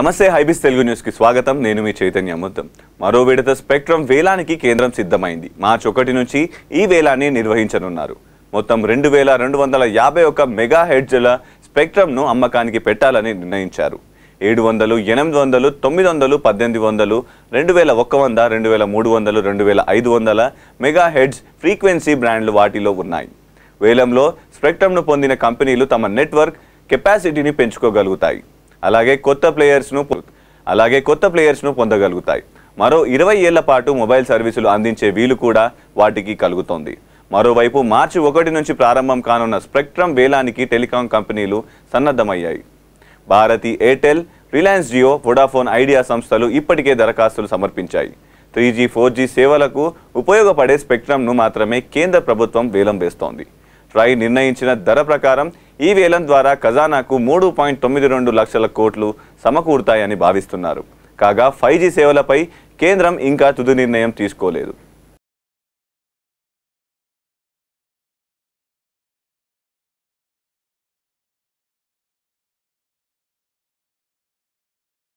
నమస్తే హైబిస్ తెలుగు న్యూస్కి స్వాగతం నేను మీ చైతన్య అమృతం మరో విడత స్పెక్ట్రమ్ వేలానికి కేంద్రం సిద్ధమైంది మార్చి ఒకటి నుంచి ఈ వేలాన్ని నిర్వహించనున్నారు మొత్తం రెండు వేల రెండు వందల యాభై ఒక మెగా హెడ్జ్ల స్పెక్ట్రమ్ను అమ్మకానికి పెట్టాలని నిర్ణయించారు ఏడు వందలు ఎనిమిది వందలు తొమ్మిది వందలు పద్దెనిమిది వందలు రెండు వేల ఒక్క వంద రెండు వేల మూడు వందలు రెండు వేల ఐదు వందల మెగా హెడ్జ్ ఫ్రీక్వెన్సీ బ్రాండ్లు వాటిలో ఉన్నాయి వేలంలో స్పెక్ట్రమ్ను పొందిన కంపెనీలు తమ నెట్వర్క్ కెపాసిటీని పెంచుకోగలుగుతాయి అలాగే కొత్త ప్లేయర్స్ను అలాగే కొత్త ప్లేయర్స్ను పొందగలుగుతాయి మరో ఇరవై ఏళ్ల పాటు మొబైల్ సర్వీసులు అందించే వీలు కూడా వాటికి కలుగుతోంది మరోవైపు మార్చి ఒకటి నుంచి ప్రారంభం కానున్న స్పెక్ట్రమ్ వేలానికి టెలికాం కంపెనీలు సన్నద్ధమయ్యాయి భారతి ఎయిర్టెల్ రిలయన్స్ జియో వొడాఫోన్ ఐడియా సంస్థలు ఇప్పటికే దరఖాస్తులు సమర్పించాయి త్రీ జీ ఫోర్ జీ సేవలకు ఉపయోగపడే స్పెక్ట్రమ్ను మాత్రమే కేంద్ర ప్రభుత్వం వేలం వేస్తోంది ట్రై నిర్ణయించిన ధర ప్రకారం ఈ వేలం ద్వారా ఖజానాకు మూడు పాయింట్ తొమ్మిది రెండు లక్షల కోట్లు సమకూరుతాయని భావిస్తున్నారు కాగా ఫైవ్ సేవలపై కేంద్రం ఇంకా తుది నిర్ణయం తీసుకోలేదు